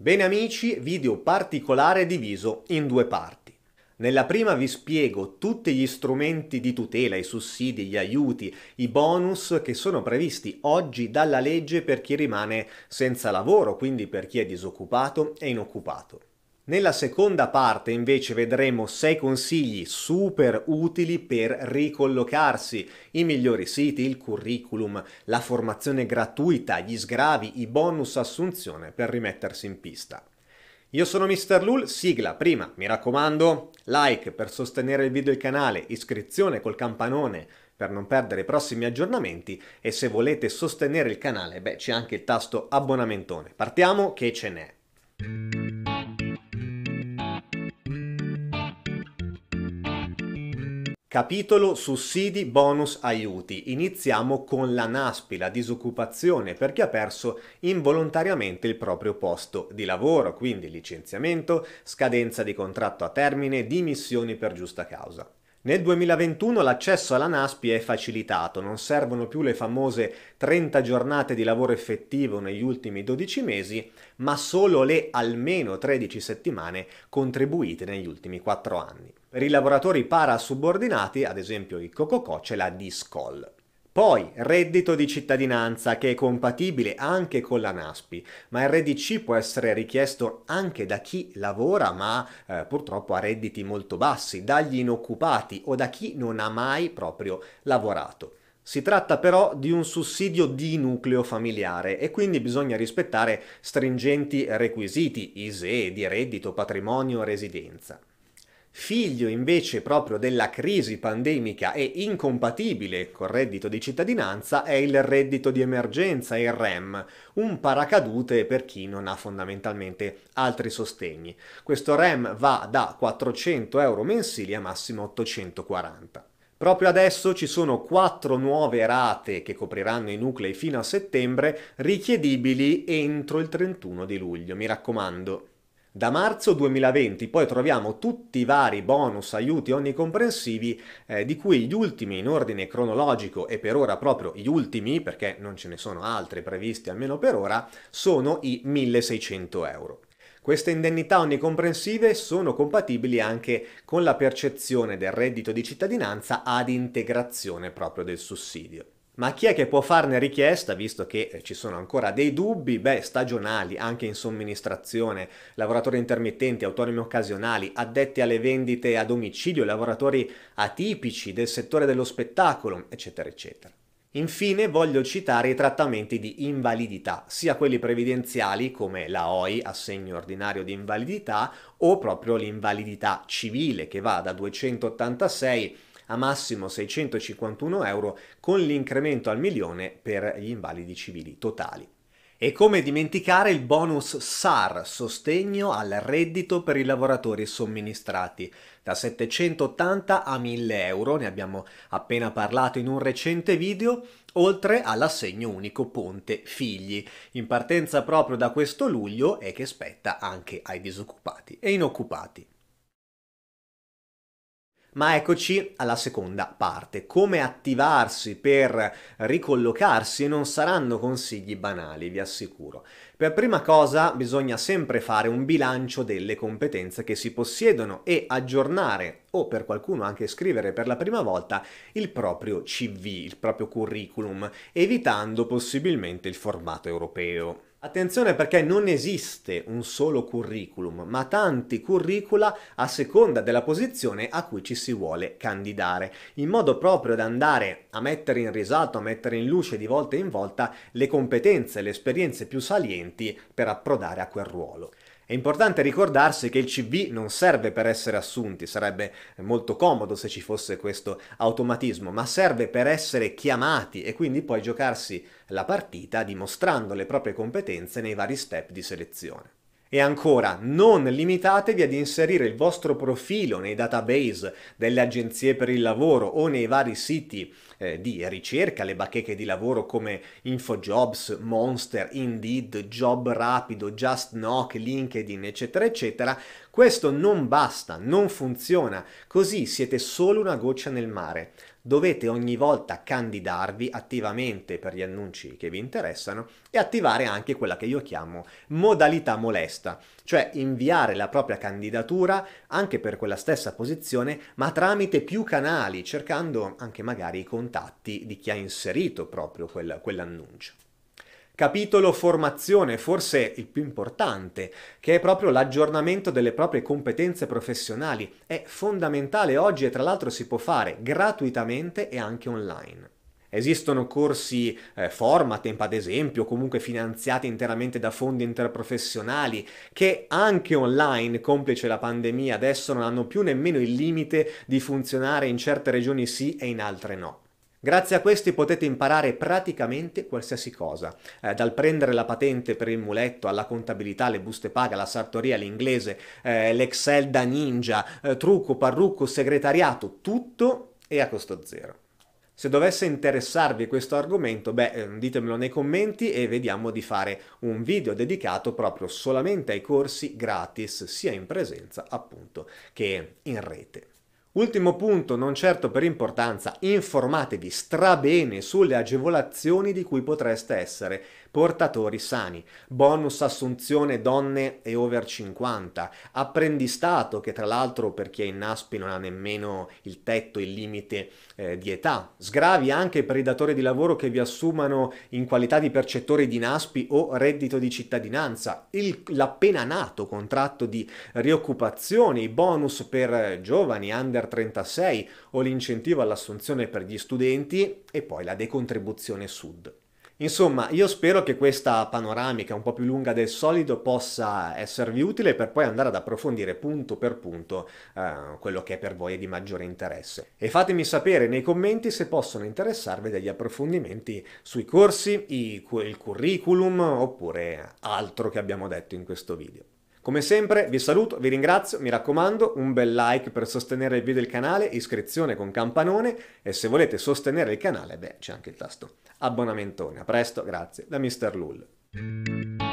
Bene amici, video particolare diviso in due parti. Nella prima vi spiego tutti gli strumenti di tutela, i sussidi, gli aiuti, i bonus che sono previsti oggi dalla legge per chi rimane senza lavoro, quindi per chi è disoccupato e inoccupato. Nella seconda parte invece vedremo 6 consigli super utili per ricollocarsi, i migliori siti, il curriculum, la formazione gratuita, gli sgravi, i bonus assunzione per rimettersi in pista. Io sono Mr. Lul, sigla prima, mi raccomando, like per sostenere il video e il canale, iscrizione col campanone per non perdere i prossimi aggiornamenti e se volete sostenere il canale, beh, c'è anche il tasto abbonamentone. Partiamo che ce n'è. Capitolo sussidi, bonus, aiuti. Iniziamo con la NASPI, la disoccupazione, per chi ha perso involontariamente il proprio posto di lavoro, quindi licenziamento, scadenza di contratto a termine, dimissioni per giusta causa. Nel 2021 l'accesso alla NASPI è facilitato, non servono più le famose 30 giornate di lavoro effettivo negli ultimi 12 mesi, ma solo le almeno 13 settimane contribuite negli ultimi 4 anni. Per i lavoratori parasubordinati, ad esempio i Cococò, c'è la DISCOL. Poi reddito di cittadinanza che è compatibile anche con la NASPI, ma il RDC può essere richiesto anche da chi lavora ma eh, purtroppo ha redditi molto bassi, dagli inoccupati o da chi non ha mai proprio lavorato. Si tratta però di un sussidio di nucleo familiare e quindi bisogna rispettare stringenti requisiti, ISE, di reddito, patrimonio, residenza figlio invece proprio della crisi pandemica e incompatibile col reddito di cittadinanza è il reddito di emergenza, il REM, un paracadute per chi non ha fondamentalmente altri sostegni. Questo REM va da 400 euro mensili a massimo 840. Proprio adesso ci sono quattro nuove rate che copriranno i nuclei fino a settembre richiedibili entro il 31 di luglio, mi raccomando. Da marzo 2020 poi troviamo tutti i vari bonus, aiuti onnicomprensivi, eh, di cui gli ultimi in ordine cronologico e per ora proprio gli ultimi, perché non ce ne sono altri previsti almeno per ora, sono i 1600 euro. Queste indennità onnicomprensive sono compatibili anche con la percezione del reddito di cittadinanza ad integrazione proprio del sussidio. Ma chi è che può farne richiesta, visto che eh, ci sono ancora dei dubbi? Beh, stagionali, anche in somministrazione, lavoratori intermittenti, autonomi occasionali, addetti alle vendite a domicilio, lavoratori atipici del settore dello spettacolo, eccetera, eccetera. Infine voglio citare i trattamenti di invalidità, sia quelli previdenziali come la OI, assegno ordinario di invalidità, o proprio l'invalidità civile che va da 286 a massimo 651 euro con l'incremento al milione per gli invalidi civili totali. E come dimenticare il bonus SAR, sostegno al reddito per i lavoratori somministrati, da 780 a 1000 euro, ne abbiamo appena parlato in un recente video, oltre all'assegno unico ponte figli, in partenza proprio da questo luglio e che spetta anche ai disoccupati e inoccupati. Ma eccoci alla seconda parte, come attivarsi per ricollocarsi non saranno consigli banali, vi assicuro. Per prima cosa bisogna sempre fare un bilancio delle competenze che si possiedono e aggiornare o per qualcuno anche scrivere per la prima volta il proprio CV, il proprio curriculum, evitando possibilmente il formato europeo. Attenzione perché non esiste un solo curriculum, ma tanti curricula a seconda della posizione a cui ci si vuole candidare, in modo proprio da andare a mettere in risalto, a mettere in luce di volta in volta le competenze, le esperienze più salienti per approdare a quel ruolo. È importante ricordarsi che il CV non serve per essere assunti, sarebbe molto comodo se ci fosse questo automatismo, ma serve per essere chiamati e quindi poi giocarsi la partita dimostrando le proprie competenze nei vari step di selezione. E ancora, non limitatevi ad inserire il vostro profilo nei database delle agenzie per il lavoro o nei vari siti eh, di ricerca, le bacheche di lavoro come InfoJobs, Monster, Indeed, Job Rapido, Just Knock, LinkedIn, eccetera, eccetera, questo non basta, non funziona, così siete solo una goccia nel mare. Dovete ogni volta candidarvi attivamente per gli annunci che vi interessano e attivare anche quella che io chiamo modalità molesta, cioè inviare la propria candidatura anche per quella stessa posizione ma tramite più canali, cercando anche magari i contatti di chi ha inserito proprio quel, quell'annuncio. Capitolo formazione, forse il più importante, che è proprio l'aggiornamento delle proprie competenze professionali. È fondamentale oggi e tra l'altro si può fare gratuitamente e anche online. Esistono corsi eh, Formatemp ad esempio, comunque finanziati interamente da fondi interprofessionali, che anche online, complice la pandemia, adesso non hanno più nemmeno il limite di funzionare in certe regioni sì e in altre no. Grazie a questi potete imparare praticamente qualsiasi cosa, eh, dal prendere la patente per il muletto alla contabilità, le buste paga, la sartoria, l'inglese, eh, l'Excel da ninja, eh, trucco, parrucco, segretariato, tutto è a costo zero. Se dovesse interessarvi questo argomento, beh, ehm, ditemelo nei commenti e vediamo di fare un video dedicato proprio solamente ai corsi gratis, sia in presenza appunto che in rete. Ultimo punto, non certo per importanza, informatevi strabene sulle agevolazioni di cui potreste essere portatori sani, bonus assunzione donne e over 50, apprendistato che tra l'altro per chi è in NASPI non ha nemmeno il tetto, il limite eh, di età, sgravi anche per i datori di lavoro che vi assumano in qualità di percettori di NASPI o reddito di cittadinanza, il, l'appena nato contratto di rioccupazione, i bonus per eh, giovani under 36 o l'incentivo all'assunzione per gli studenti e poi la decontribuzione sud. Insomma, io spero che questa panoramica un po' più lunga del solito possa esservi utile per poi andare ad approfondire punto per punto eh, quello che per voi è di maggiore interesse. E fatemi sapere nei commenti se possono interessarvi degli approfondimenti sui corsi, i, il curriculum oppure altro che abbiamo detto in questo video. Come sempre vi saluto, vi ringrazio, mi raccomando un bel like per sostenere il video del canale, iscrizione con campanone e se volete sostenere il canale, beh c'è anche il tasto abbonamentone. A presto, grazie, da Mr. Lull.